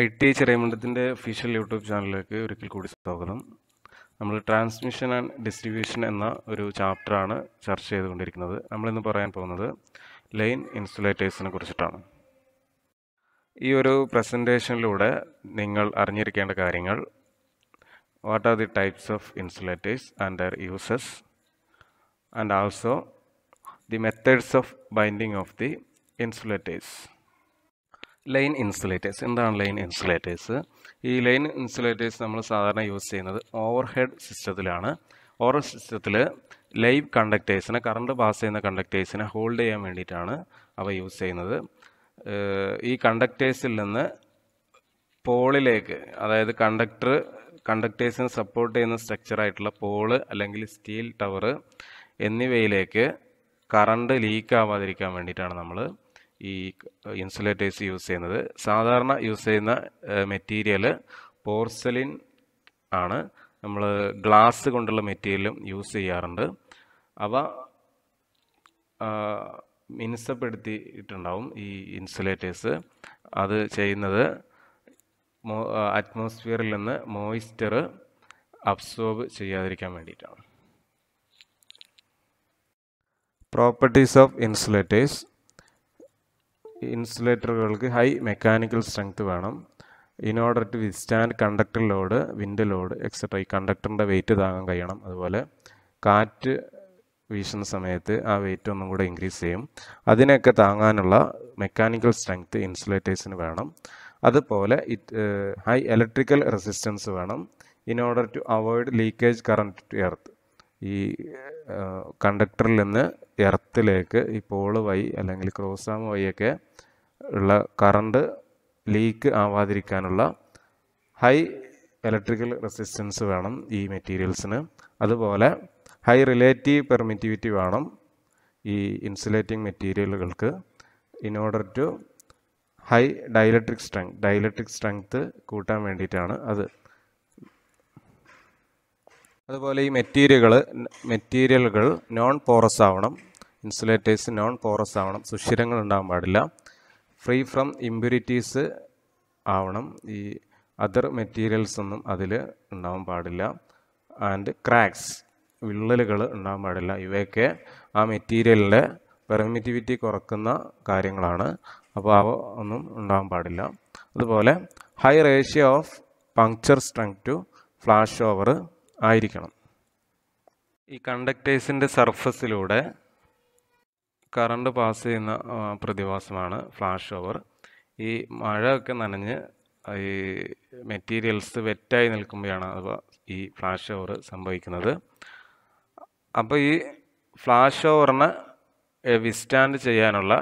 I T H റേമണ്ടത്തിൻ്റെ official YouTube ചാനലിലേക്ക് ഒരിക്കൽ കൂടി സ്വാഗതം നമ്മൾ ട്രാൻസ്മിഷൻ ആൻഡ് ഡിസ്ട്രിബ്യൂഷൻ എന്ന ഒരു ചാപ്റ്ററാണ് ചർച്ച ചെയ്തുകൊണ്ടിരിക്കുന്നത് നമ്മളിന്ന് പറയാൻ പോകുന്നത് ലൈൻ ഇൻസുലേറ്റേഴ്സിനെ കുറിച്ചിട്ടാണ് ഈ ഒരു പ്രസൻറ്റേഷനിലൂടെ നിങ്ങൾ അറിഞ്ഞിരിക്കേണ്ട കാര്യങ്ങൾ what are the types of insulators and their uses and also the methods of binding of the insulators line insulators എന്താണ് ലൈൻ ഇൻസുലേറ്റേഴ്സ് ഈ ലൈൻ ഇൻസുലേറ്റേഴ്സ് നമ്മൾ സാധാരണ യൂസ് ചെയ്യുന്നത് ഓവർ ഹെഡ് സിസ്റ്റത്തിലാണ് ഓവർ സിസ്റ്റത്തിൽ ലൈവ് കണ്ടക്ടേഴ്സിനെ കറണ്ട് പാസ് ചെയ്യുന്ന കണ്ടക്ടേഴ്സിനെ ഹോൾഡ് ചെയ്യാൻ വേണ്ടിയിട്ടാണ് അവ യൂസ് ചെയ്യുന്നത് ഈ കണ്ടക്ടേഴ്സിൽ നിന്ന് പോളിലേക്ക് അതായത് കണ്ടക്ടർ കണ്ടക്ടേഴ്സിനെ സപ്പോർട്ട് ചെയ്യുന്ന സ്ട്രക്ചറായിട്ടുള്ള പോള് അല്ലെങ്കിൽ സ്റ്റീൽ ടവർ എന്നിവയിലേക്ക് കറണ്ട് ലീക്ക് ആവാതിരിക്കാൻ വേണ്ടിയിട്ടാണ് നമ്മൾ ഈ ഇൻസുലേറ്റേഴ്സ് യൂസ് ചെയ്യുന്നത് സാധാരണ യൂസ് ചെയ്യുന്ന മെറ്റീരിയൽ പോർസലിൻ ആണ് നമ്മൾ ഗ്ലാസ് കൊണ്ടുള്ള മെറ്റീരിയലും യൂസ് ചെയ്യാറുണ്ട് അവ മിനുസപ്പെടുത്തിയിട്ടുണ്ടാവും ഈ ഇൻസുലേറ്റേഴ്സ് അത് ചെയ്യുന്നത് അറ്റ്മോസ്ഫിയറിൽ നിന്ന് മോയിസ്റ്റർ അബ്സോർബ് ചെയ്യാതിരിക്കാൻ വേണ്ടിയിട്ടാണ് പ്രോപ്പർട്ടീസ് ഓഫ് ഇൻസുലേറ്റേഴ്സ് ഇൻസുലേറ്ററുകൾക്ക് ഹൈ മെക്കാനിക്കൽ സ്ട്രെങ്ത് വേണം in order to withstand conductor load wind load etcetera ഈ കണ്ടക്ടറിൻ്റെ വെയിറ്റ് താങ്ങാൻ കഴിയണം അതുപോലെ കാറ്റ് വീശുന്ന സമയത്ത് ആ വെയിറ്റ് ഒന്നും കൂടെ ഇൻക്രീസ് ചെയ്യും അതിനെയൊക്കെ താങ്ങാനുള്ള മെക്കാനിക്കൽ സ്ട്രെങ്ത് ഇൻസുലേറ്റേഴ്സിന് വേണം അതുപോലെ ഇറ്റ് ഹൈ ഇലക്ട്രിക്കൽ റെസിസ്റ്റൻസ് വേണം in order to avoid leakage current to earth ഈ കണ്ടക്ടറിൽ നിന്ന് എർത്തിലേക്ക് ഈ പോള് വഴി അല്ലെങ്കിൽ വൈ വഴിയൊക്കെ ഉള്ള കറണ്ട് ലീക്ക് ആവാതിരിക്കാനുള്ള ഹൈ ഇലക്ട്രിക്കൽ റെസിസ്റ്റൻസ് വേണം ഈ മെറ്റീരിയൽസിന് അതുപോലെ ഹൈ റിലേറ്റീവ് പെർമിറ്റിവിറ്റി വേണം ഈ ഇൻസുലേറ്റിംഗ് മെറ്റീരിയലുകൾക്ക് in order to high dielectric strength dielectric strength കൂട്ടാൻ വേണ്ടിയിട്ടാണ് അത് അതുപോലെ ഈ മെറ്റീരിയലുകൾ മെറ്റീരിയലുകൾ നോൺ പോറസ് ആവണം ഇൻസുലേറ്റേഴ്സ് നോൺ പോറസ് ആവണം സുഷിരങ്ങൾ ഉണ്ടാകാൻ പാടില്ല ഫ്രീ ഫ്രം ഇമ്പ്യൂരിറ്റീസ് ആവണം ഈ അതർ മെറ്റീരിയൽസ് ഒന്നും അതിൽ ഉണ്ടാവാൻ പാടില്ല ആൻഡ് ക്രാക്സ് വിള്ളലുകൾ ഉണ്ടാകാൻ പാടില്ല ഇവയൊക്കെ ആ മെറ്റീരിയലിൻ്റെ പെർമിറ്റിവിറ്റി കുറക്കുന്ന കാര്യങ്ങളാണ് അപ്പോൾ അവ ഒന്നും ഉണ്ടാകാൻ പാടില്ല അതുപോലെ high ratio of puncture strength to flashover ആയിരിക്കണം ഈ കണ്ടക്ടേഴ്സിൻ്റെ സർഫസിലൂടെ കറണ്ട് പാസ് ചെയ്യുന്ന പ്രതിഭാസമാണ് ഫ്ലാഷ് ഓവർ ഈ മഴയൊക്കെ നനഞ്ഞ് ഈ മെറ്റീരിയൽസ് വെറ്റായി നിൽക്കുമ്പോഴാണ് അപ്പോൾ ഈ ഫ്ലാഷ് ഓവർ സംഭവിക്കുന്നത് അപ്പോൾ ഈ ഫ്ലാഷ് ഓവറിന് വിസ്റ്റാൻഡ് ചെയ്യാനുള്ള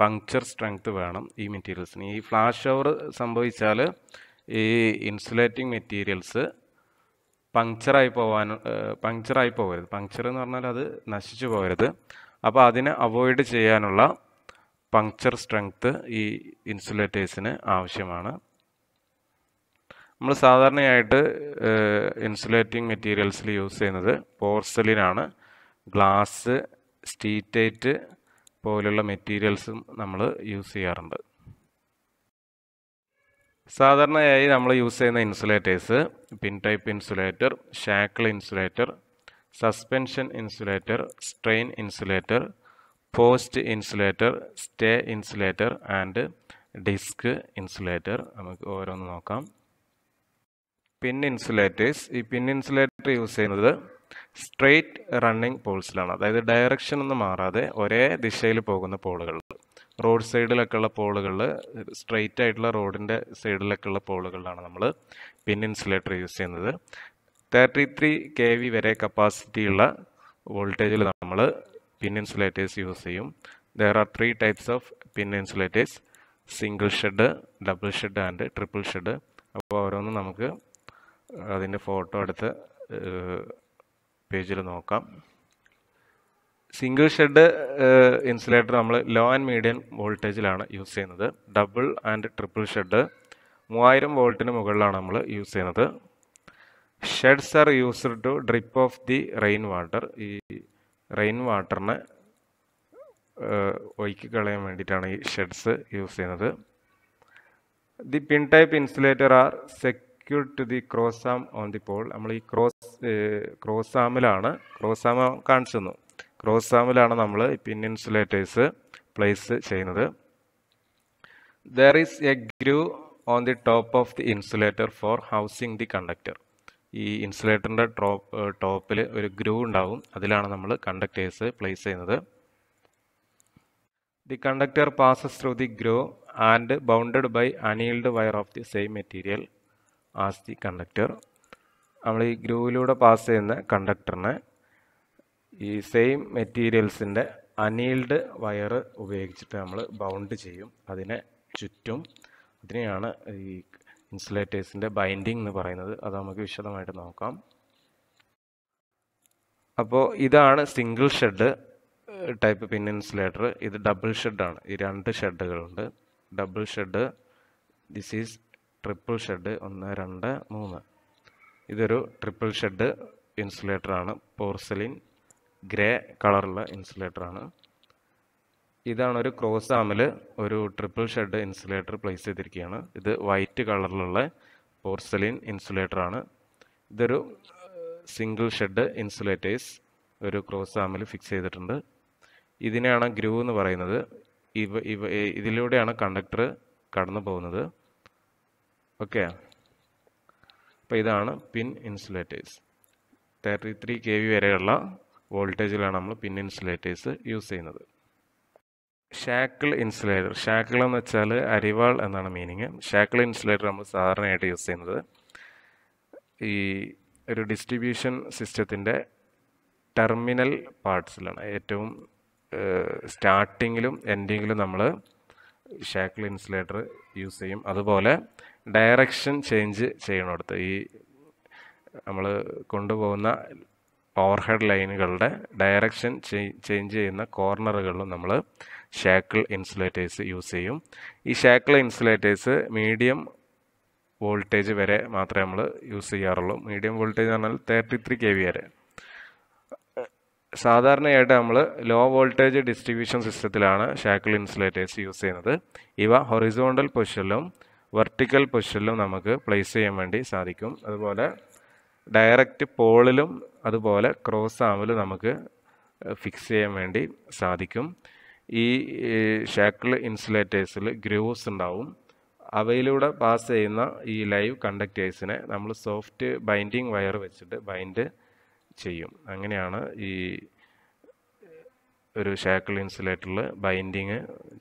പങ്ക്ചർ സ്ട്രെങ്ത് വേണം ഈ മെറ്റീരിയൽസിന് ഈ ഫ്ലാഷ് ഓവർ സംഭവിച്ചാൽ ഈ ഇൻസുലേറ്റിംഗ് മെറ്റീരിയൽസ് പങ്ക്ചറായി പോവാൻ പങ്ക്ചറായി പോകരുത് പങ്ക്ചർ എന്ന് പറഞ്ഞാൽ അത് നശിച്ചു പോകരുത് അപ്പോൾ അതിനെ അവോയ്ഡ് ചെയ്യാനുള്ള പങ്ക്ചർ സ്ട്രെങ്ത്ത് ഈ ഇൻസുലേറ്റേഴ്സിന് ആവശ്യമാണ് നമ്മൾ സാധാരണയായിട്ട് ഇൻസുലേറ്റിംഗ് മെറ്റീരിയൽസിൽ യൂസ് ചെയ്യുന്നത് പോർസലിനാണ് ഗ്ലാസ് സ്റ്റീറ്റേറ്റ് പോലുള്ള മെറ്റീരിയൽസും നമ്മൾ യൂസ് ചെയ്യാറുണ്ട് സാധാരണയായി നമ്മൾ യൂസ് ചെയ്യുന്ന insulators pin type insulator shackle insulator suspension insulator strain insulator post insulator stay insulator and disc insulator നമുക്ക് ഓരോന്ന് നോക്കാം പിൻ ഇൻസുലേറ്റേഴ്സ് ഈ പിൻ ഇൻസുലേറ്റർ യൂസ് ചെയ്യുന്നത് സ്ട്രെയിറ്റ് റണ്ണിങ് പോൾസിലാണ് അതായത് ഡയറക്ഷൻ ഒന്നും മാറാതെ ഒരേ ദിശയിൽ പോകുന്ന പോളുകൾ റോഡ് സൈഡിലൊക്കെയുള്ള പോളുകൾ സ്ട്രെയിറ്റ് ആയിട്ടുള്ള റോഡിൻ്റെ സൈഡിലൊക്കെയുള്ള പോളുകളിലാണ് നമ്മൾ പിൻ ഇൻസുലേറ്റർ യൂസ് ചെയ്യുന്നത് തേർട്ടി ത്രീ കെ വി വരെ കപ്പാസിറ്റിയുള്ള വോൾട്ടേജിൽ നമ്മൾ പിൻ ഇൻസുലേറ്റേഴ്സ് യൂസ് ചെയ്യും there are three types of pin insulators single shed double shed and triple shed അപ്പോൾ ഓരോന്നും നമുക്ക് അതിൻ്റെ ഫോട്ടോ എടുത്ത് പേജിൽ നോക്കാം സിംഗിൾ ഷെഡ് ഇൻസുലേറ്റർ നമ്മൾ ലോ ആൻഡ് മീഡിയം വോൾട്ടേജിലാണ് യൂസ് ചെയ്യുന്നത് ഡബിൾ ആൻഡ് ട്രിപ്പിൾ ഷെഡ് മൂവായിരം വോൾട്ടിന് മുകളിലാണ് നമ്മൾ യൂസ് ചെയ്യുന്നത് sheds are used to drip off the rain water ഈ റെയിൻ വാട്ടറിനെ ഒഴുക്കി കളയാൻ വേണ്ടിയിട്ടാണ് ഈ ഷെഡ്സ് യൂസ് ചെയ്യുന്നത് the pin type insulator are secured to the cross arm on the pole നമ്മൾ ഈ ക്രോസ് ക്രോസ് ആമിലാണ് ക്രോസ് ആം കാണിച്ചു തന്നു ക്രോസ് ആമിലാണ് നമ്മൾ പിൻ ഇൻസുലേറ്റേഴ്സ് പ്ലേസ് ചെയ്യുന്നത് there is a groove on the top of the insulator for housing the conductor ഈ ഇൻസുലേറ്ററിൻ്റെ ടോപ്പ് ടോപ്പിൽ ഒരു ഗ്രൂ ഉണ്ടാവും അതിലാണ് നമ്മൾ കണ്ടക്ടേഴ്സ് പ്ലേസ് ചെയ്യുന്നത് the conductor passes through the groove and bounded by annealed wire of the same material as the conductor നമ്മൾ ഈ ഗ്രൂവിലൂടെ പാസ് ചെയ്യുന്ന കണ്ടക്ടറിന് ഈ സെയിം മെറ്റീരിയൽസിൻ്റെ അനീൽഡ് വയർ ഉപയോഗിച്ചിട്ട് നമ്മൾ ബൗണ്ട് ചെയ്യും അതിനെ ചുറ്റും അതിനെയാണ് ഈ ഇൻസുലേറ്റേഴ്സിൻ്റെ ബൈൻഡിങ് എന്ന് പറയുന്നത് അത് നമുക്ക് വിശദമായിട്ട് നോക്കാം അപ്പോൾ ഇതാണ് single shed type pin insulator ഇത് ഡബിൾ ഷെഡാണ് ഈ രണ്ട് ഷെഡുകളുണ്ട് double shed this is triple shed ഒന്ന് രണ്ട് മൂന്ന് ഇതൊരു ട്രിപ്പിൾ ഷെഡ് ഇൻസുലേറ്ററാണ് പോർസലിൻ ഗ്രേ കളറുള്ള ഇൻസുലേറ്ററാണ് ഇതാണ് ഒരു ക്രോസ് ആമിൽ ഒരു ട്രിപ്പിൾ ഷെഡ് ഇൻസുലേറ്റർ പ്ലേസ് ചെയ്തിരിക്കുകയാണ് ഇത് വൈറ്റ് കളറിലുള്ള പോർസലിൻ ഇൻസുലേറ്ററാണ് ഇതൊരു സിംഗിൾ ഷെഡ് ഇൻസുലേറ്റേഴ്സ് ഒരു ക്രോസ് ആമിൽ ഫിക്സ് ചെയ്തിട്ടുണ്ട് ഇതിനെയാണ് ഗ്രൂ എന്ന് പറയുന്നത് ഇവ ഇവ ഇതിലൂടെയാണ് കണ്ടക്ടർ കടന്നു പോകുന്നത് ഓക്കെ അപ്പം ഇതാണ് pin insulators thirty three K V വരെയുള്ള വോൾട്ടേജിലാണ് നമ്മൾ പിൻ ഇൻസുലേറ്റേഴ്സ് യൂസ് ചെയ്യുന്നത് ഷാക്കിൾ ഇൻസുലേറ്റർ ഷാക്കിൾ എന്ന് വെച്ചാൽ അരിവാൾ എന്നാണ് മീനിങ് ഷാക്കിൾ ഇൻസുലേറ്റർ നമ്മൾ സാധാരണയായിട്ട് യൂസ് ചെയ്യുന്നത് ഈ ഒരു ഡിസ്ട്രിബ്യൂഷൻ സിസ്റ്റത്തിൻ്റെ ടെർമിനൽ പാർട്സിലാണ് ഏറ്റവും സ്റ്റാർട്ടിങ്ങിലും എൻഡിങ്ങിലും നമ്മൾ ഷാക്കിൾ ഇൻസുലേറ്റർ യൂസ് ചെയ്യും അതുപോലെ ഡയറക്ഷൻ ചേഞ്ച് ചെയ്യണടുത്ത് ഈ നമ്മൾ കൊണ്ടുപോകുന്ന ഓവർഹെഡ് ലൈനുകളുടെ ഡയറക്ഷൻ ചേഞ്ച് ചെയ്യുന്ന കോർണറുകളിലും നമ്മൾ ഷാക്കിൾ ഇൻസുലേറ്റേഴ്സ് യൂസ് ചെയ്യും ഈ ഷാക്കിൾ ഇൻസുലേറ്റേഴ്സ് മീഡിയം വോൾട്ടേജ് വരെ മാത്രമേ നമ്മൾ യൂസ് ചെയ്യാറുള്ളൂ മീഡിയം വോൾട്ടേജ് എന്ന് പറഞ്ഞാൽ തേർട്ടി ത്രീ കെ വി വരെ സാധാരണയായിട്ട് നമ്മൾ ലോ വോൾട്ടേജ് ഡിസ്ട്രിബ്യൂഷൻ സിസ്റ്റത്തിലാണ് ഷാക്കിൾ ഇൻസുലേറ്റേഴ്സ് യൂസ് ചെയ്യുന്നത് ഇവ ഹൊറിസോണ്ടൽ പൊസിഷനിലും വെർട്ടിക്കൽ പൊസിഷനിലും നമുക്ക് പ്ലേസ് ചെയ്യാൻ വേണ്ടി സാധിക്കും അതുപോലെ ഡയറക്റ്റ് പോളിലും അതുപോലെ ക്രോസ് ആമിലും നമുക്ക് ഫിക്സ് ചെയ്യാൻ വേണ്ടി സാധിക്കും ഈ ഷാക്കിൾ ഇൻസുലേറ്റേഴ്സിൽ ഗ്രൂവ്സ് ഉണ്ടാവും അവയിലൂടെ പാസ് ചെയ്യുന്ന ഈ ലൈവ് കണ്ടക്ടേഴ്സിനെ നമ്മൾ സോഫ്റ്റ് ബൈൻഡിങ് വയർ വെച്ചിട്ട് ബൈൻഡ് ചെയ്യും അങ്ങനെയാണ് ഈ ഒരു ഷാക്കിൾ ഇൻസുലേറ്ററിൽ ബൈൻഡിങ്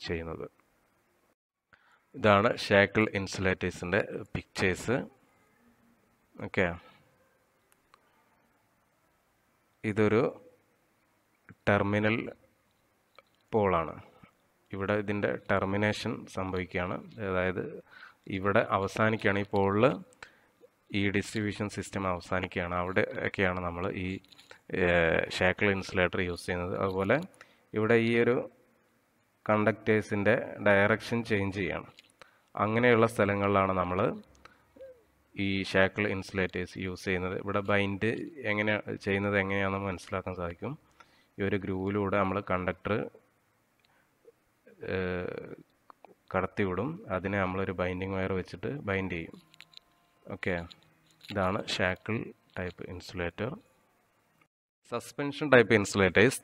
ചെയ്യുന്നത് ഇതാണ് ഷാക്കിൾ ഇൻസുലേറ്റേഴ്സിൻ്റെ പിക്ചേഴ്സ് ഓക്കെ ഇതൊരു ടെർമിനൽ പോളാണ് ഇവിടെ ഇതിൻ്റെ ടെർമിനേഷൻ സംഭവിക്കുകയാണ് അതായത് ഇവിടെ അവസാനിക്കുകയാണ് ഈ പോളിൽ ഈ ഡിസ്ട്രിബ്യൂഷൻ സിസ്റ്റം അവസാനിക്കുകയാണ് അവിടെ ഒക്കെയാണ് നമ്മൾ ഈ ഷാക്കിൾ ഇൻസുലേറ്റർ യൂസ് ചെയ്യുന്നത് അതുപോലെ ഇവിടെ ഈ ഒരു കണ്ടക്റ്റേഴ്സിൻ്റെ ഡയറക്ഷൻ ചേഞ്ച് ചെയ്യണം അങ്ങനെയുള്ള സ്ഥലങ്ങളിലാണ് നമ്മൾ ഈ ഷാക്കിൾ ഇൻസുലേറ്റേഴ്സ് യൂസ് ചെയ്യുന്നത് ഇവിടെ ബൈൻഡ് എങ്ങനെ ചെയ്യുന്നത് എങ്ങനെയാണെന്ന് മനസ്സിലാക്കാൻ സാധിക്കും ഈ ഒരു ഗ്രൂവിലൂടെ നമ്മൾ കണ്ടക്ടർ കടത്തിവിടും അതിനെ നമ്മളൊരു ബൈൻഡിങ് വയർ വെച്ചിട്ട് ബൈൻഡ് ചെയ്യും ഓക്കെ ഇതാണ് shackle type insulator suspension type insulators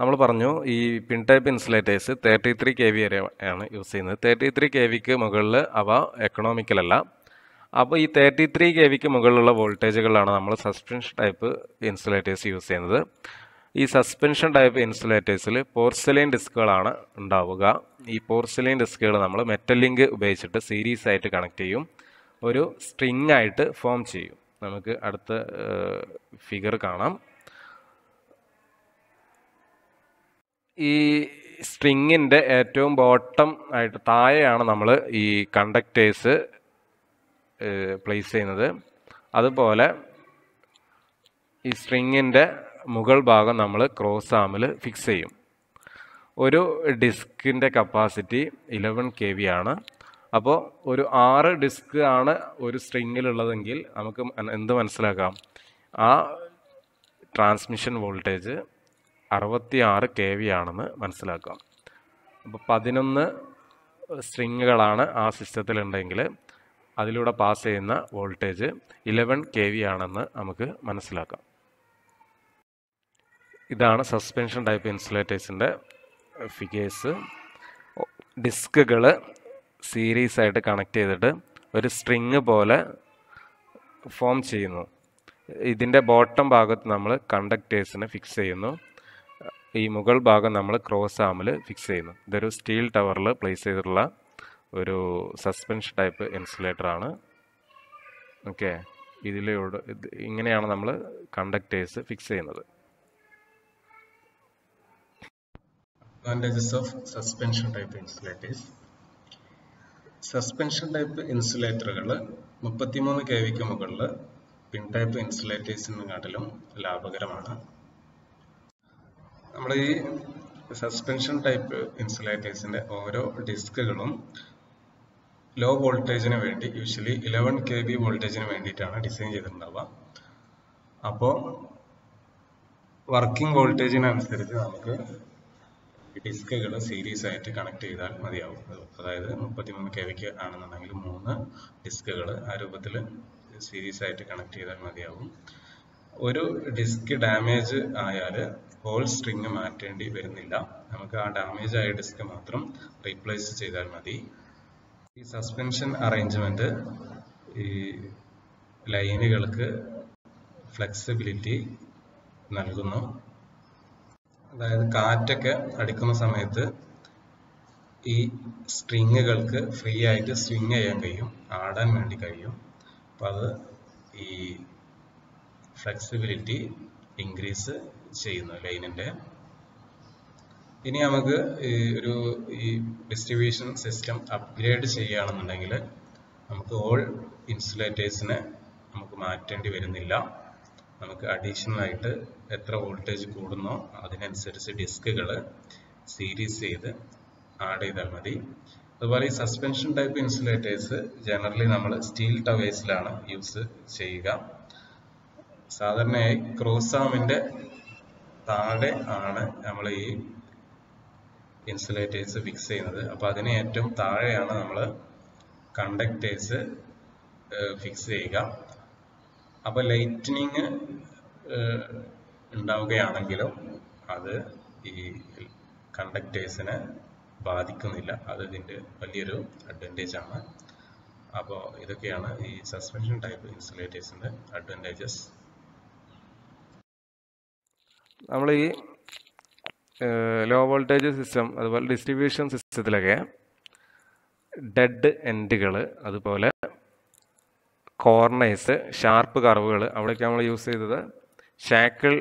നമ്മൾ പറഞ്ഞു ഈ pin type insulators thirty three K V വരെ ആണ് യൂസ് ചെയ്യുന്നത് തേർട്ടി ത്രീ കെ വിക്ക് മുകളിൽ അവ എക്കണോമിക്കലല്ല അപ്പോൾ ഈ തേർട്ടി ത്രീ കെ വിക്ക് മുകളിലുള്ള വോൾട്ടേജുകളാണ് നമ്മൾ സസ്പെൻഷൻ ടൈപ്പ് ഇൻസുലേറ്റേഴ്സ് യൂസ് ചെയ്യുന്നത് ഈ സസ്പെൻഷൻ ടൈപ്പ് ഇൻസുലേറ്റേഴ്സിൽ പോർസലൈൻ ഡിസ്കുകളാണ് ഉണ്ടാവുക ഈ പോർസലൈൻ ഡിസ്കുകൾ നമ്മൾ മെറ്റൽ ലിങ്ക് ഉപയോഗിച്ചിട്ട് സീരീസ് ആയിട്ട് കണക്ട് ചെയ്യും ഒരു സ്ട്രിങ് ആയിട്ട് ഫോം ചെയ്യും നമുക്ക് അടുത്ത ഫിഗർ കാണാം ഈ സ്ട്രിങ്ങിൻ്റെ ഏറ്റവും ബോട്ടം ആയിട്ട് താഴെയാണ് നമ്മൾ ഈ കണ്ടക്ടേഴ്സ് പ്ലേസ് ചെയ്യുന്നത് അതുപോലെ ഈ സ്ട്രിങ്ങിൻ്റെ മുകൾ ഭാഗം നമ്മൾ ക്രോസ് ആമിൽ ഫിക്സ് ചെയ്യും ഒരു ഡിസ്കിൻ്റെ കപ്പാസിറ്റി ഇലവൻ കെ വി ആണ് അപ്പോൾ ഒരു ആറ് ഡിസ്ക് ആണ് ഒരു സ്ട്രിങ്ങിലുള്ളതെങ്കിൽ നമുക്ക് എന്ത് മനസ്സിലാക്കാം ആ ട്രാൻസ്മിഷൻ വോൾട്ടേജ് അറുപത്തി ആറ് കെ വി ആണെന്ന് മനസ്സിലാക്കാം അപ്പോൾ പതിനൊന്ന് സ്ട്രിങ്ങുകളാണ് ആ സിസ്റ്റത്തിലുണ്ടെങ്കിൽ അതിലൂടെ പാസ് ചെയ്യുന്ന വോൾട്ടേജ് ഇലവൻ കെ വി ആണെന്ന് നമുക്ക് മനസ്സിലാക്കാം ഇതാണ് സസ്പെൻഷൻ ടൈപ്പ് ഇൻസുലേറ്റേഴ്സിൻ്റെ ഫിഗേഴ്സ് ഡിസ്കുകൾ സീരീസ് ആയിട്ട് കണക്ട് ചെയ്തിട്ട് ഒരു സ്ട്രിങ് പോലെ ഫോം ചെയ്യുന്നു ഇതിൻ്റെ ബോട്ടം ഭാഗത്ത് നമ്മൾ കണ്ടക്ടേഴ്സിനെ ഫിക്സ് ചെയ്യുന്നു ഈ മുകൾ ഭാഗം നമ്മൾ ക്രോസ് ആമിൽ ഫിക്സ് ചെയ്യുന്നു ഇതൊരു സ്റ്റീൽ ടവറിൽ പ്ലേസ് ചെയ്തിട്ടുള്ള ഒരു സസ്പെൻഷൻ ടൈപ്പ് ഇൻസുലേറ്ററാണ് ഓക്കെ ഇതിലൂടെ ഇങ്ങനെയാണ് നമ്മൾ കണ്ടക്ടേഴ്സ് ഫിക്സ് ചെയ്യുന്നത് advantages of suspension type insulators suspension type ഇൻസുലേറ്ററുകൾ മുപ്പത്തിമൂന്ന് കെ വിക്ക് മുകളിൽ പിൻ ടൈപ്പ് ഇൻസുലേറ്റേഴ്സിനെക്കാട്ടിലും ലാഭകരമാണ് നമ്മൾ ഈ സസ്പെൻഷൻ ടൈപ്പ് ഇൻസുലേറ്റേഴ്സിന്റെ ഓരോ ഡിസ്കുകളും ലോ വോൾട്ടേജിന് വേണ്ടി യൂഷ്വലി ഇലവൻ കെ ബി വോൾട്ടേജിന് വേണ്ടിയിട്ടാണ് ഡിസൈൻ ചെയ്തിട്ടുണ്ടാവുക അപ്പോൾ വർക്കിംഗ് വോൾട്ടേജിനനുസരിച്ച് നമുക്ക് ഡിസ്കുകൾ സീരീസ് ആയിട്ട് കണക്ട് ചെയ്താൽ മതിയാവും അതായത് മുപ്പത്തിമൂന്ന് കെ വിക്ക് ആണെന്നുണ്ടെങ്കിൽ മൂന്ന് ഡിസ്കുകൾ ആ രൂപത്തിൽ സീരീസ് ആയിട്ട് കണക്ട് ചെയ്താൽ മതിയാവും ഒരു ഡിസ്ക് ഡാമേജ് ആയാൽ ഹോൾ സ്ട്രിങ് മാറ്റേണ്ടി വരുന്നില്ല നമുക്ക് ആ ഡാമേജ് ആയ ഡിസ്ക് മാത്രം റീപ്ലേസ് ചെയ്താൽ മതി ഈ സസ്പെൻഷൻ അറേഞ്ച്മെന്റ് ഈ ലൈനുകൾക്ക് ഫ്ലെക്സിബിലിറ്റി നൽകുന്നു അതായത് കാറ്റൊക്കെ അടിക്കുന്ന സമയത്ത് ഈ സ്ട്രിങ്ങുകൾക്ക് ഫ്രീ ആയിട്ട് സ്വിങ് ചെയ്യാൻ കഴിയും ആടാൻ വേണ്ടി കഴിയും അപ്പോൾ അത് ഈ ഫ്ലെക്സിബിലിറ്റി ഇൻക്രീസ് ചെയ്യുന്നു ലൈനിൻ്റെ ഇനി നമുക്ക് ഒരു ഈ ഡിസ്ട്രിബ്യൂഷൻ സിസ്റ്റം അപ്ഗ്രേഡ് ചെയ്യുകയാണെന്നുണ്ടെങ്കിൽ നമുക്ക് ഓൾ ഇൻസുലേറ്റേഴ്സിനെ നമുക്ക് മാറ്റേണ്ടി വരുന്നില്ല നമുക്ക് അഡീഷണൽ ആയിട്ട് എത്ര വോൾട്ടേജ് കൂടുന്നോ അതിനനുസരിച്ച് ഡിസ്കുകൾ സീരീസ് ചെയ്ത് ആഡ് ചെയ്താൽ മതി അതുപോലെ ഈ സസ്പെൻഷൻ ടൈപ്പ് ഇൻസുലേറ്റേഴ്സ് ജനറലി നമ്മൾ സ്റ്റീൽ ടവേഴ്സിലാണ് യൂസ് ചെയ്യുക സാധാരണയായി ക്രോസാമിൻ്റെ താഴെ ആണ് നമ്മൾ ഈ ഇൻസുലേറ്റേഴ്സ് ഫിക്സ് ചെയ്യുന്നത് അപ്പോൾ അതിന് ഏറ്റവും താഴെയാണ് നമ്മൾ കണ്ടക്ടേഴ്സ് ഫിക്സ് ചെയ്യുക അപ്പോൾ ലൈറ്റനിങ് ഉണ്ടാവുകയാണെങ്കിലും അത് ഈ കണ്ടക്ടേഴ്സിനെ ബാധിക്കുന്നില്ല അത് ഇതിൻ്റെ വലിയൊരു അഡ്വാൻറ്റേജ് ആണ് അപ്പോൾ ഇതൊക്കെയാണ് ഈ സസ്പെൻഷൻ ടൈപ്പ് ഇൻസുലേറ്റേഴ്സിൻ്റെ അഡ്വാൻറ്റേജസ് നമ്മൾ ഈ ലോ വോൾട്ടേജ് സിസ്റ്റം അതുപോലെ ഡിസ്ട്രിബ്യൂഷൻ സിസ്റ്റത്തിലൊക്കെ ഡെഡ് എൻഡുകൾ അതുപോലെ കോർണേഴ്സ് ഷാർപ്പ് കർവുകൾ അവിടെയൊക്കെ നമ്മൾ യൂസ് ചെയ്തത് ഷാക്കിൾ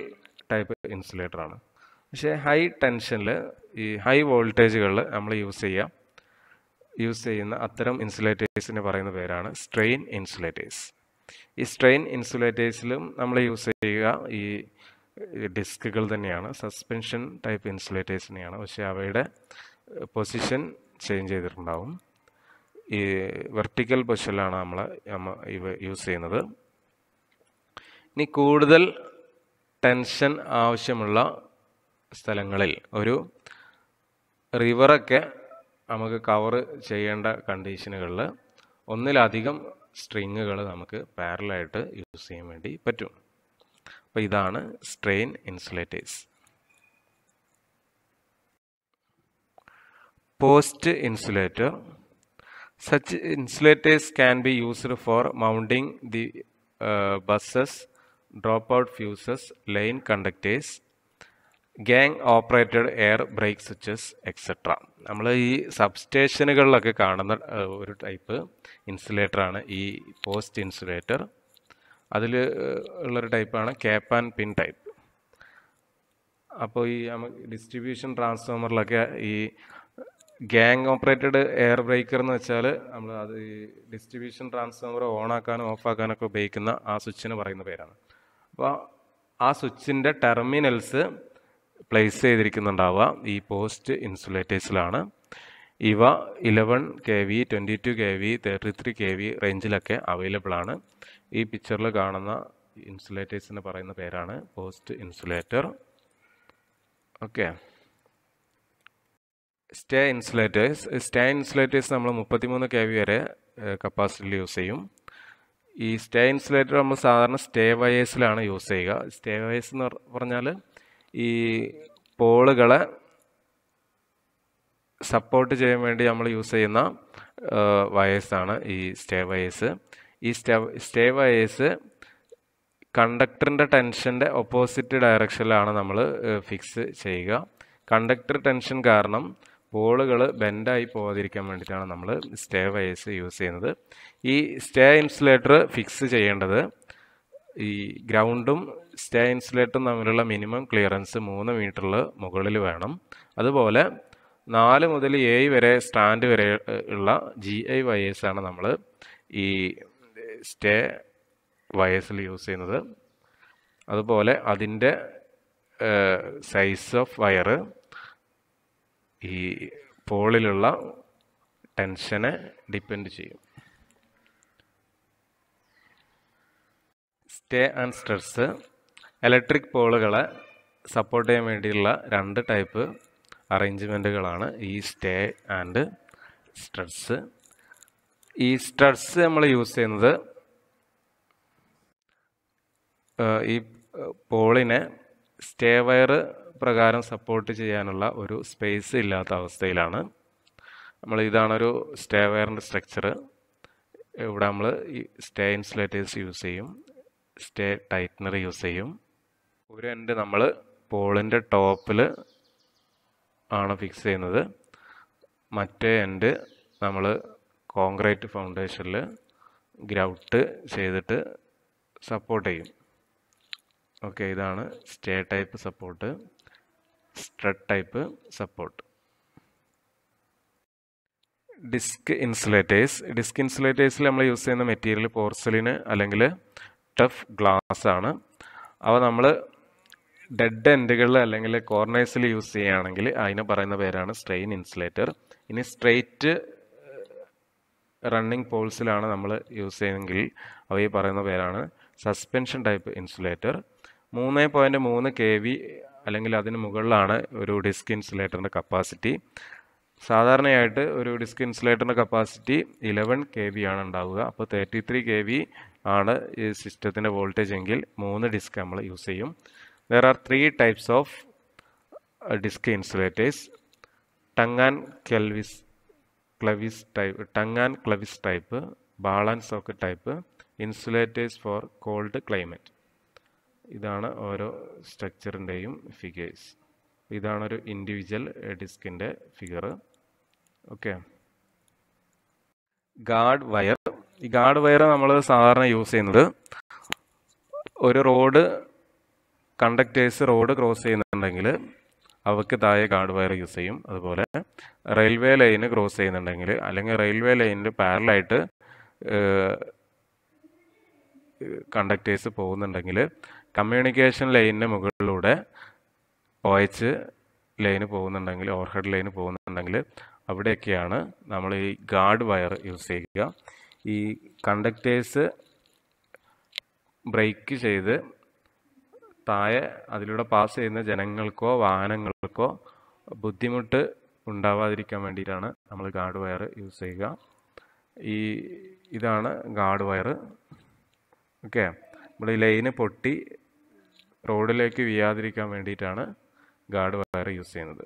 ടൈപ്പ് ഇൻസുലേറ്ററാണ് പക്ഷേ ഹൈ ടെൻഷനിൽ ഈ ഹൈ വോൾട്ടേജുകളിൽ നമ്മൾ യൂസ് ചെയ്യാം യൂസ് ചെയ്യുന്ന അത്തരം ഇൻസുലേറ്റേഴ്സിന് പറയുന്ന പേരാണ് സ്ട്രെയിൻ ഇൻസുലേറ്റേഴ്സ് ഈ സ്ട്രെയിൻ ഇൻസുലേറ്റേഴ്സിലും നമ്മൾ യൂസ് ചെയ്യുക ഈ ഡിസ്കുകൾ തന്നെയാണ് സസ്പെൻഷൻ ടൈപ്പ് ഇൻസുലേറ്റേഴ്സിനെയാണ് പക്ഷേ അവയുടെ പൊസിഷൻ ചേഞ്ച് ചെയ്തിട്ടുണ്ടാവും ഈ വെർട്ടിക്കൽ പൊസിഷനിലാണ് നമ്മൾ ഇവ യൂസ് ചെയ്യുന്നത് ഇനി കൂടുതൽ ടെൻഷൻ ആവശ്യമുള്ള സ്ഥലങ്ങളിൽ ഒരു റിവറൊക്കെ നമുക്ക് കവർ ചെയ്യേണ്ട കണ്ടീഷനുകളിൽ ഒന്നിലധികം സ്ട്രിങ്ങുകൾ നമുക്ക് പാരലായിട്ട് യൂസ് ചെയ്യാൻ വേണ്ടി പറ്റും അപ്പോൾ ഇതാണ് strain insulators post insulator Such insulators can be used for mounting the uh, buses, dropout fuses, lane conductors, gang operated air break switches etcetera നമ്മൾ ഈ സബ്സ്റ്റേഷനുകളിലൊക്കെ കാണുന്ന ഒരു ടൈപ്പ് ഇൻസുലേറ്റർ ആണ് ഈ പോസ്റ്റ് ഇൻസുലേറ്റർ അതിൽ ഉള്ളൊരു ടൈപ്പാണ് ക്യാപ്പ് ആൻഡ് പിൻ ടൈപ്പ് അപ്പോൾ ഈ ഡിസ്ട്രിബ്യൂഷൻ ട്രാൻസ്ഫോമറിലൊക്കെ ഈ ഗ്യാങ് ഓപ്പറേറ്റഡ് എയർ ബ്രേക്കർ എന്ന് വെച്ചാൽ നമ്മൾ അത് ഡിസ്ട്രിബ്യൂഷൻ ട്രാൻസ്ഫോമർ ഓഫ് ആക്കാനൊക്കെ ഉപയോഗിക്കുന്ന ആ സ്വിച്ചിന് പറയുന്ന പേരാണ് അപ്പോൾ ആ സ്വിച്ചിൻ്റെ ടെർമിനൽസ് പ്ലേസ് ചെയ്തിരിക്കുന്നുണ്ടാവുക ഈ പോസ്റ്റ് ഇൻസുലേറ്റേഴ്സിലാണ് ഇവ eleven K V twenty two K V thirty three K V റേഞ്ചിലൊക്കെ അവൈലബിൾ ആണ് ഈ പിക്ചറിൽ കാണുന്ന ഇൻസുലേറ്റേഴ്സിന് പറയുന്ന പേരാണ് post insulator okay stay insulators stay insulators നമ്മൾ മുപ്പത്തിമൂന്ന് കെ വി വരെ കപ്പാസിറ്റിയിൽ uh, യൂസ് ചെയ്യും ഈ സ്റ്റേ ഇൻസുലേറ്റർ നമ്മൾ സാധാരണ സ്റ്റേ വയേഴ്സിലാണ് യൂസ് ചെയ്യുക സ്റ്റേ വയേഴ്സ് എന്ന് പറഞ്ഞാൽ ഈ പോളുകളെ സപ്പോർട്ട് ചെയ്യാൻ വേണ്ടി നമ്മൾ യൂസ് ചെയ്യുന്ന വയേഴ്സാണ് uh, ഈ സ്റ്റേ വയേഴ്സ് ഈ സ്റ്റേ സ്റ്റേ വയേഴ്സ് കണ്ടക്ടറിൻ്റെ ടെൻഷൻ്റെ ഓപ്പോസിറ്റ് ഡയറക്ഷനിലാണ് നമ്മൾ ഫിക്സ് ചെയ്യുക കണ്ടക്ടർ ടെൻഷൻ കാരണം പോളുകൾ ബെൻഡായി പോകാതിരിക്കാൻ വേണ്ടിയിട്ടാണ് നമ്മൾ സ്റ്റേ വയേഴ്സ് യൂസ് ചെയ്യുന്നത് ഈ സ്റ്റേ ഇൻസുലേറ്റർ ഫിക്സ് ചെയ്യേണ്ടത് ഈ ഗ്രൗണ്ടും സ്റ്റേ ഇൻസുലേറ്ററും തമ്മിലുള്ള മിനിമം ക്ലിയറൻസ് മൂന്ന് മീറ്ററിൽ മുകളിൽ വേണം അതുപോലെ നാല് മുതൽ ഏഴ് വരെ സ്റ്റാൻഡ് വരെ ഉള്ള ജി ഐ വയേഴ്സാണ് നമ്മൾ ഈ സ്റ്റേ വയേഴ്സിൽ യൂസ് ചെയ്യുന്നത് അതുപോലെ അതിൻ്റെ സൈസ് ഓഫ് വയറ് ഈ പോളിലുള്ള ടെൻഷനെ ഡിപ്പെൻഡ് ചെയ്യും സ്റ്റേ ആൻഡ് സ്ട്രെസ് ഇലക്ട്രിക് പോളുകളെ സപ്പോർട്ട് ചെയ്യാൻ വേണ്ടിയുള്ള രണ്ട് ടൈപ്പ് അറേഞ്ച്മെൻറ്റുകളാണ് ഈ സ്റ്റേ ആൻഡ് സ്ട്രെസ് ഈ സ്ട്രെസ് നമ്മൾ യൂസ് ചെയ്യുന്നത് ഈ പോളിനെ സ്റ്റേ വയർ പ്രകാരം സപ്പോർട്ട് ചെയ്യാനുള്ള ഒരു സ്പേസ് ഇല്ലാത്ത അവസ്ഥയിലാണ് നമ്മൾ ഇതാണൊരു സ്റ്റേ വയറിൻ്റെ സ്ട്രക്ചർ ഇവിടെ നമ്മൾ ഈ സ്റ്റേ ഇൻസുലേറ്റേഴ്സ് യൂസ് ചെയ്യും സ്റ്റേ ടൈറ്റ്നർ യൂസ് ചെയ്യും ഒരു എൻഡ് നമ്മൾ പോളിൻ്റെ ടോപ്പിൽ ആണ് ഫിക്സ് ചെയ്യുന്നത് മറ്റേ എൻഡ് നമ്മൾ കോൺക്രീറ്റ് ഫൗണ്ടേഷനിൽ ഗ്രൗട്ട് ചെയ്തിട്ട് സപ്പോർട്ട് ചെയ്യും ഓക്കെ ഇതാണ് stay type support stress type support disc insulators disc ഇൻസുലേറ്റേഴ്സിൽ നമ്മൾ യൂസ് ചെയ്യുന്ന മെറ്റീരിയൽ പോർസലിന് അല്ലെങ്കിൽ ടഫ് ഗ്ലാസ് ആണ് അവ നമ്മൾ ഡെഡ് എൻഡുകളിൽ അല്ലെങ്കിൽ കോർണേഴ്സിൽ യൂസ് ചെയ്യുകയാണെങ്കിൽ അതിന് പറയുന്ന പേരാണ് സ്ട്രെയിൻ ഇൻസുലേറ്റർ ഇനി സ്ട്രെയിറ്റ് റണ്ണിങ് പോൾസിലാണ് നമ്മൾ യൂസ് ചെയ്യുന്നതെങ്കിൽ അവ ഈ പറയുന്ന പേരാണ് സസ്പെൻഷൻ ടൈപ്പ് ഇൻസുലേറ്റർ മൂന്ന് പോയിൻറ്റ് മൂന്ന് കെ വി അല്ലെങ്കിൽ അതിന് മുകളിലാണ് ഒരു ഡിസ്ക് ഇൻസുലേറ്ററിൻ്റെ കപ്പാസിറ്റി സാധാരണയായിട്ട് ഒരു ഡിസ്ക് ഇൻസുലേറ്ററിൻ്റെ കപ്പാസിറ്റി ഇലവൻ കെ വി ആണ് ഉണ്ടാവുക അപ്പോൾ തേർട്ടി ത്രീ കെ വി ആണ് ഈ സിസ്റ്റത്തിൻ്റെ വോൾട്ടേജ് എങ്കിൽ മൂന്ന് ഡിസ്ക് നമ്മൾ യൂസ് ചെയ്യും there are three types of disc insulators tongue and clevis clevis type tongue and clevis type ball and type insulators for cold climate ഇതാണ് ഓരോ സ്ട്രക്ചറിൻ്റെയും ഫിഗേഴ്സ് ഇതാണൊരു ഇൻഡിവിജ്വൽ ഡിസ്കിൻ്റെ ഫിഗർ ഓക്കെ ഗാർഡ് വയർ ഈ guard wire നമ്മൾ സാധാരണ use ചെയ്യുന്നത് ഒരു റോഡ് കണ്ടക്ടേഴ്സ് റോഡ് ക്രോസ് ചെയ്യുന്നുണ്ടെങ്കിൽ അവർക്ക് താഴെ ഗാർഡ് വയർ യൂസ് ചെയ്യും അതുപോലെ റെയിൽവേ ലൈന് ക്രോസ് ചെയ്യുന്നുണ്ടെങ്കിൽ അല്ലെങ്കിൽ റെയിൽവേ ലൈനിൽ പാരലായിട്ട് കണ്ടക്ടേഴ്സ് പോകുന്നുണ്ടെങ്കിൽ കമ്മ്യൂണിക്കേഷൻ ലൈനിന് മുകളിലൂടെ ഒ OH എച്ച് ലൈന് പോകുന്നുണ്ടെങ്കിൽ ഓവർഹെഡ് ലൈന് പോകുന്നുണ്ടെങ്കിൽ അവിടെയൊക്കെയാണ് നമ്മൾ ഈ ഗാർഡ് വയർ യൂസ് ചെയ്യുക ഈ കണ്ടക്ടേഴ്സ് ബ്രേക്ക് ചെയ്ത് താഴെ അതിലൂടെ പാസ് ചെയ്യുന്ന ജനങ്ങൾക്കോ വാഹനങ്ങൾക്കോ ബുദ്ധിമുട്ട് ഉണ്ടാവാതിരിക്കാൻ വേണ്ടിയിട്ടാണ് നമ്മൾ ഗാർഡ് വയർ യൂസ് ചെയ്യുക ഈ ഇതാണ് ഗാർഡ് വയർ ഓക്കെ നമ്മൾ ഈ ലൈന് പൊട്ടി റോഡിലേക്ക് വീയാതിരിക്കാൻ വേണ്ടിയിട്ടാണ് ഗാർഡ് വയർ യൂസ് ചെയ്യുന്നത്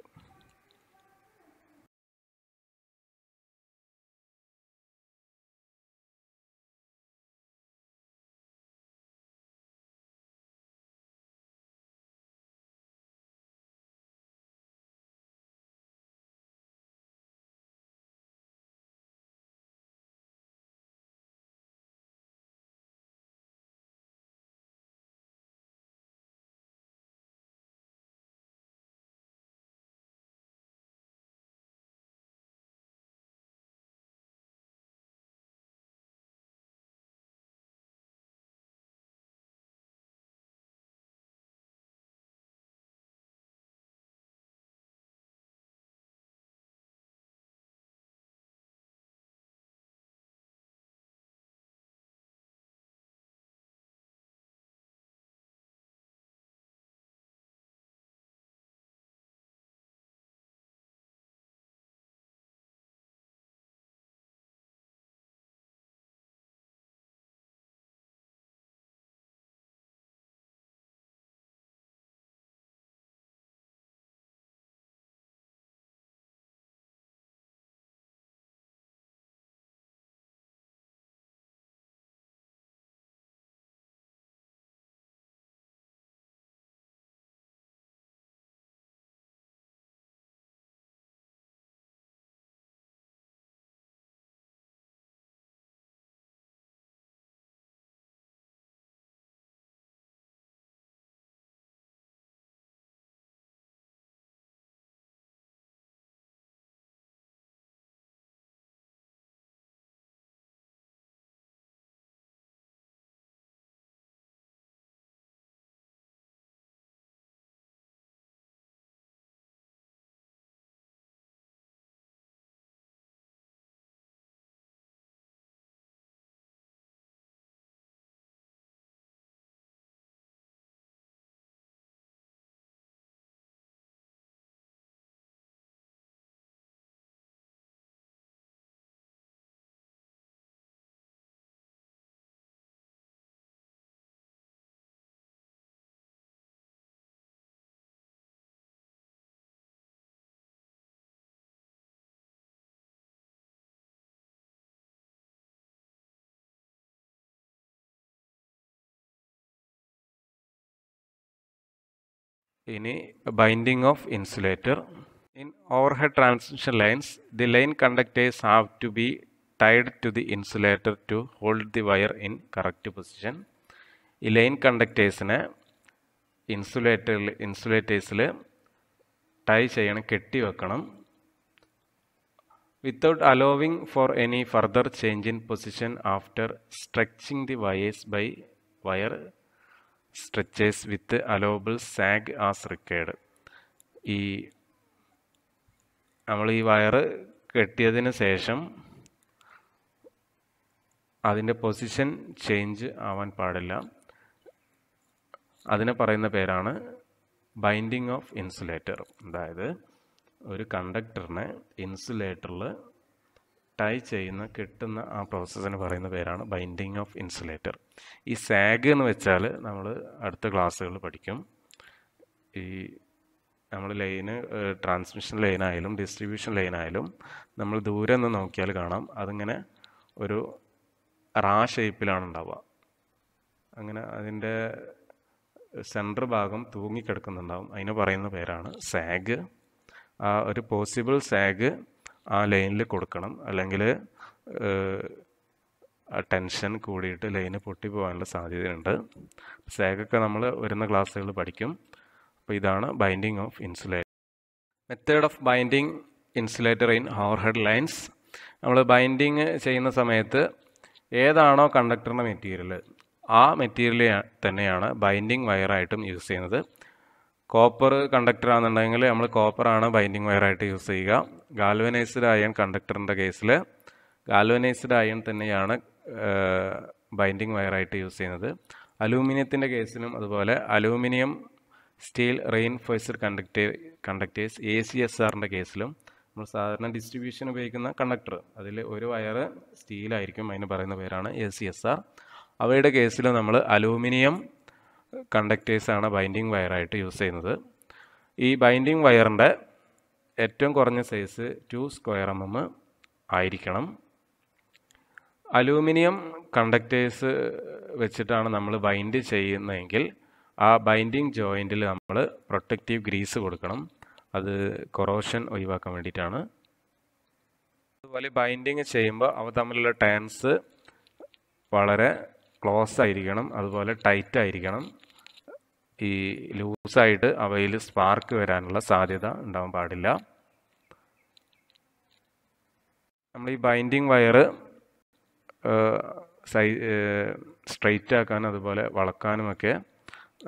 ini binding of insulator in overhead transmission lines the line conductors have to be tied to the insulator to hold the wire in correct position the line conductors are insulated. insulators le tie cheyana ketti vekkanam without allowing for any further change in position after stretching the wires by wire stretchers with allowable sag as required ഈ നമ്മൾ ഈ വയറ് കെട്ടിയതിന് ശേഷം അതിൻ്റെ position change ആവാൻ പാടില്ല അതിനെ പറയുന്ന പേരാണ് ബൈൻഡിങ് ഓഫ് ഇൻസുലേറ്റർ അതായത് ഒരു കണ്ടക്ടറിനെ ഇൻസുലേറ്ററിൽ ടൈ ചെയ്യുന്ന കിട്ടുന്ന ആ പ്രോസസ്സിന് പറയുന്ന പേരാണ് ബൈൻഡിങ് ഓഫ് ഇൻസുലേറ്റർ ഈ സാഗ് എന്ന് വെച്ചാൽ നമ്മൾ അടുത്ത ക്ലാസ്സുകളിൽ പഠിക്കും ഈ നമ്മൾ ലൈന് ട്രാൻസ്മിഷൻ ലൈനായാലും ഡിസ്ട്രിബ്യൂഷൻ ലൈനായാലും നമ്മൾ ദൂരെ നിന്ന് നോക്കിയാൽ കാണാം അതിങ്ങനെ ഒരു റാ ഷേപ്പിലാണ് ഉണ്ടാവുക അങ്ങനെ അതിൻ്റെ സെൻറ്റർ ഭാഗം തൂങ്ങിക്കിടക്കുന്നുണ്ടാവും അതിന് പറയുന്ന പേരാണ് സാഗ് ആ ഒരു പോസിബിൾ സാഗ് ആ ലൈനിൽ കൊടുക്കണം അല്ലെങ്കിൽ ടെൻഷൻ കൂടിയിട്ട് ലൈന് പൊട്ടി പോകാനുള്ള സാധ്യതയുണ്ട് സാഗൊക്കെ നമ്മൾ വരുന്ന ക്ലാസ്സുകൾ പഠിക്കും അപ്പോൾ ഇതാണ് binding of insulator method of binding insulator in overhead lines നമ്മൾ ബൈൻഡിങ് ചെയ്യുന്ന സമയത്ത് ഏതാണോ കണ്ടക്ടറിൻ്റെ മെറ്റീരിയൽ ആ മെറ്റീരിയൽ തന്നെയാണ് ബൈൻഡിങ് വയറായിട്ടും യൂസ് ചെയ്യുന്നത് കോപ്പർ കണ്ടക്ടർ ആണെന്നുണ്ടെങ്കിൽ നമ്മൾ കോപ്പറാണ് ബൈൻഡിങ് വയറായിട്ട് യൂസ് ചെയ്യുക ഗാൽവനൈസ്ഡ് അയൺ കണ്ടക്ടറിൻ്റെ കേസിൽ ഗാൽവനൈസ്ഡ് അയൺ തന്നെയാണ് ബൈൻഡിങ് വയറായിട്ട് യൂസ് ചെയ്യുന്നത് അലൂമിനിയത്തിൻ്റെ കേസിലും അതുപോലെ aluminium steel reinforced conductive conductors A C S ആറിൻ്റെ കേസിലും നമ്മൾ സാധാരണ ഡിസ്ട്രിബ്യൂഷൻ ഉപയോഗിക്കുന്ന കണ്ടക്ടർ അതിൽ ഒരു വയർ സ്റ്റീലായിരിക്കും അതിന് പറയുന്ന പേരാണ് എ സി എസ് ആർ അവയുടെ കേസിൽ നമ്മൾ അലൂമിനിയം കണ്ടക്ടേഴ്സാണ് ബൈൻഡിങ് വയറായിട്ട് യൂസ് ചെയ്യുന്നത് ഈ ബൈൻഡിങ് വയറിൻ്റെ ഏറ്റവും കുറഞ്ഞ size two square M M ആയിരിക്കണം അലൂമിനിയം കണ്ടക്ടേഴ്സ് വെച്ചിട്ടാണ് നമ്മൾ ബൈൻഡ് ചെയ്യുന്നതെങ്കിൽ ആ ബൈൻഡിങ് ജോയിൻറ്റിൽ നമ്മൾ പ്രൊട്ടക്റ്റീവ് ഗ്രീസ് കൊടുക്കണം അത് കൊറോഷൻ ഒഴിവാക്കാൻ വേണ്ടിയിട്ടാണ് അതുപോലെ ബൈൻഡിങ് ചെയ്യുമ്പോൾ അവ തമ്മിലുള്ള ടേൺസ് വളരെ ക്ലോസ് ആയിരിക്കണം അതുപോലെ ടൈറ്റ് ആയിരിക്കണം ഈ ലൂസായിട്ട് അവയിൽ സ്പാർക്ക് വരാനുള്ള സാധ്യത ഉണ്ടാവാൻ പാടില്ല നമ്മൾ ഈ ബൈൻഡിങ് വയർ സൈ സ്ട്രൈറ്റ് ആക്കാൻ അതുപോലെ വളക്കാനുമൊക്കെ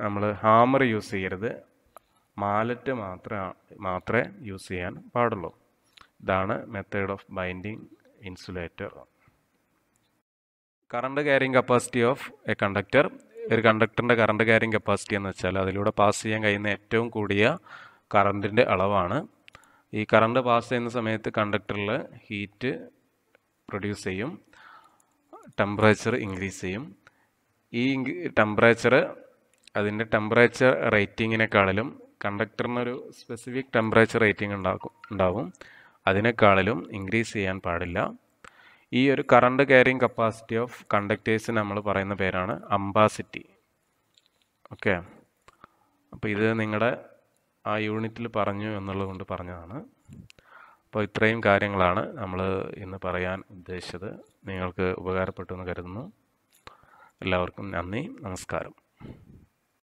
നമ്മൾ ഹാമർ യൂസ് ചെയ്യരുത് മാലറ്റ് മാത്രമേ മാത്രമേ യൂസ് ചെയ്യാൻ പാടുള്ളൂ ഇതാണ് method of binding insulator current carrying capacity of a conductor ഒരു കണ്ടക്ടറിൻ്റെ കറണ്ട് ക്യാരിങ് കപ്പാസിറ്റി എന്ന് വെച്ചാൽ അതിലൂടെ പാസ് ചെയ്യാൻ കഴിയുന്ന ഏറ്റവും കൂടിയ കറണ്ടിൻ്റെ അളവാണ് ഈ കറണ്ട് പാസ് ചെയ്യുന്ന സമയത്ത് കണ്ടക്ടറിൽ ഹീറ്റ് പ്രൊഡ്യൂസ് ചെയ്യും ടെമ്പറേച്ചർ ഇൻക്രീസ് ചെയ്യും ഈ ടെമ്പറേച്ചർ അതിൻ്റെ ടെമ്പറേച്ചർ റേറ്റിങ്ങിനേക്കാളിലും കണ്ടക്ടറിനൊരു സ്പെസിഫിക് ടെമ്പറേച്ചർ റേറ്റിംഗ് ഉണ്ടാക്കും ഉണ്ടാവും അതിനേക്കാളിലും ഇൻക്രീസ് ചെയ്യാൻ പാടില്ല ഈ ഒരു current carrying capacity of conductors നമ്മൾ പറയുന്ന പേരാണ് അംബാസിറ്റി ഓക്കെ അപ്പോൾ ഇത് നിങ്ങളുടെ ആ യൂണിറ്റിൽ പറഞ്ഞു എന്നുള്ളതുകൊണ്ട് പറഞ്ഞതാണ് അപ്പോൾ ഇത്രയും കാര്യങ്ങളാണ് നമ്മൾ ഇന്ന് പറയാൻ ഉദ്ദേശിച്ചത് നിങ്ങൾക്ക് ഉപകാരപ്പെട്ടു എന്ന് കരുതുന്നു എല്ലാവർക്കും നന്ദി നമസ്കാരം